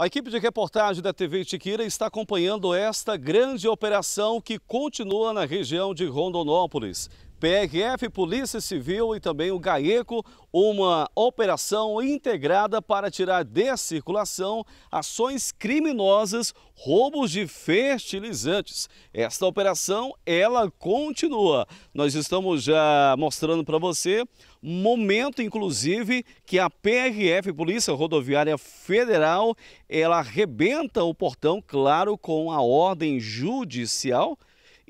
A equipe de reportagem da TV Tiquira está acompanhando esta grande operação que continua na região de Rondonópolis. PRF, Polícia Civil e também o GAECO, uma operação integrada para tirar de circulação ações criminosas, roubos de fertilizantes. Esta operação, ela continua. Nós estamos já mostrando para você momento, inclusive, que a PRF, Polícia Rodoviária Federal, ela arrebenta o portão, claro, com a ordem judicial,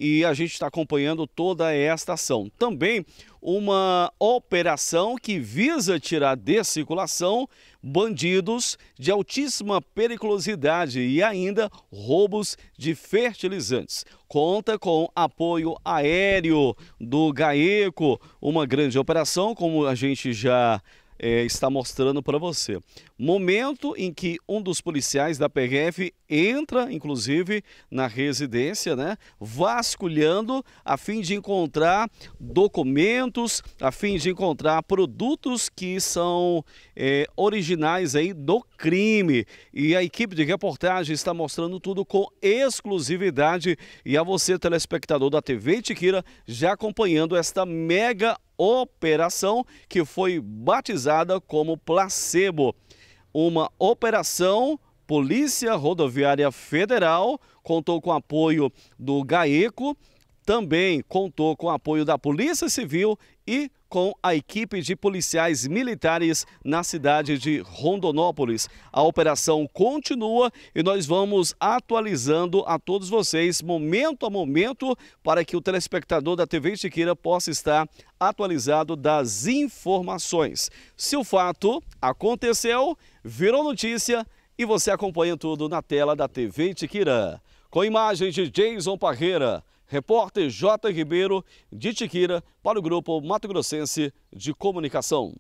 e a gente está acompanhando toda esta ação. Também uma operação que visa tirar de circulação bandidos de altíssima periculosidade e ainda roubos de fertilizantes. Conta com apoio aéreo do GAECO, uma grande operação, como a gente já é, está mostrando para você. Momento em que um dos policiais da PRF entra, inclusive, na residência, né? Vasculhando a fim de encontrar documentos, a fim de encontrar produtos que são é, originais aí do crime. E a equipe de reportagem está mostrando tudo com exclusividade. E a você, telespectador da TV Tiquira, já acompanhando esta mega operação que foi batizada como placebo. Uma operação Polícia Rodoviária Federal contou com apoio do GAECO, também contou com o apoio da Polícia Civil e com a equipe de policiais militares na cidade de Rondonópolis. A operação continua e nós vamos atualizando a todos vocês, momento a momento, para que o telespectador da TV Estiqueira possa estar atualizado das informações. Se o fato aconteceu, virou notícia e você acompanha tudo na tela da TV Itiquira. Com imagens de Jason Parreira, Repórter J. Ribeiro, de Tiquira, para o Grupo Mato Grossense de Comunicação.